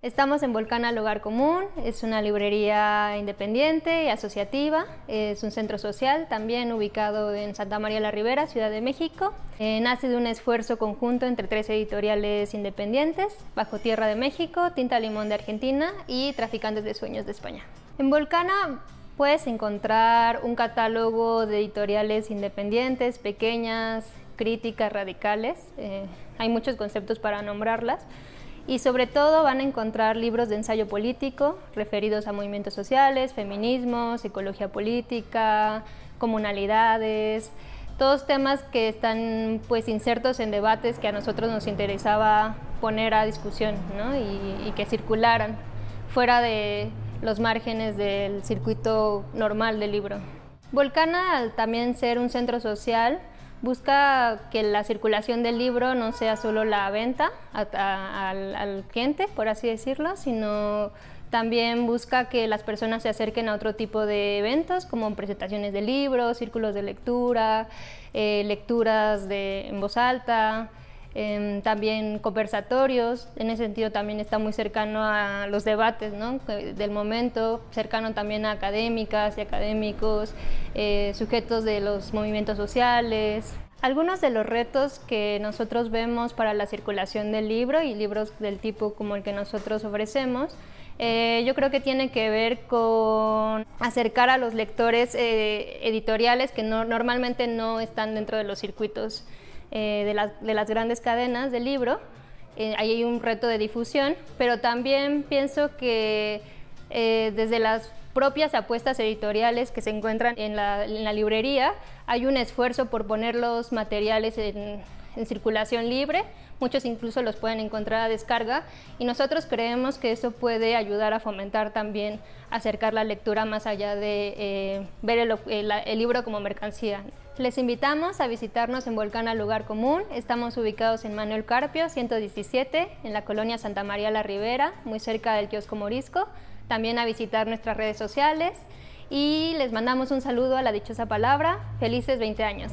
Estamos en Volcana, al Hogar Común, es una librería independiente y asociativa, es un centro social también ubicado en Santa María la Ribera, Ciudad de México. Eh, nace de un esfuerzo conjunto entre tres editoriales independientes, Bajo Tierra de México, Tinta Limón de Argentina y Traficantes de Sueños de España. En Volcana puedes encontrar un catálogo de editoriales independientes, pequeñas, críticas radicales, eh, hay muchos conceptos para nombrarlas y sobre todo van a encontrar libros de ensayo político referidos a movimientos sociales, feminismo, psicología política, comunalidades, todos temas que están pues insertos en debates que a nosotros nos interesaba poner a discusión y, y que circularan fuera de los márgenes del circuito normal del libro. Volcana, al también ser un centro social, busca que la circulación del libro no sea solo la venta al, cliente, por así decirlo, sino también busca que las personas se acerquen a otro tipo de eventos, como presentaciones de libros, círculos de lectura, eh, lecturas de, en voz alta, Em, también conversatorios, en ese sentido también está muy cercano a los debates del momento, cercano también a académicas y académicos, eh, sujetos de los movimientos sociales. Algunos de los retos que nosotros vemos para la circulación del libro y libros del tipo como el que nosotros ofrecemos, eh, yo creo que tiene que ver con acercar a los lectores eh, editoriales que normalmente no están dentro de los circuitos eh, de, las grandes cadenas del libro. Eh, ahí hay un reto de difusión, pero también pienso que eh, desde las propias apuestas editoriales que se encuentran en la librería, hay un esfuerzo por poner los materiales en, en circulación libre, muchos incluso los pueden encontrar a descarga y nosotros creemos que eso puede ayudar a fomentar también acercar la lectura más allá de eh, ver el, libro como mercancía. Les invitamos a visitarnos en Volcán al Lugar Común. Estamos ubicados en Manuel Carpio, 117, en la colonia Santa María La Ribera, muy cerca del kiosco Morisco. También a visitar nuestras redes sociales. Y les mandamos un saludo a la dichosa palabra. Felices 20 años.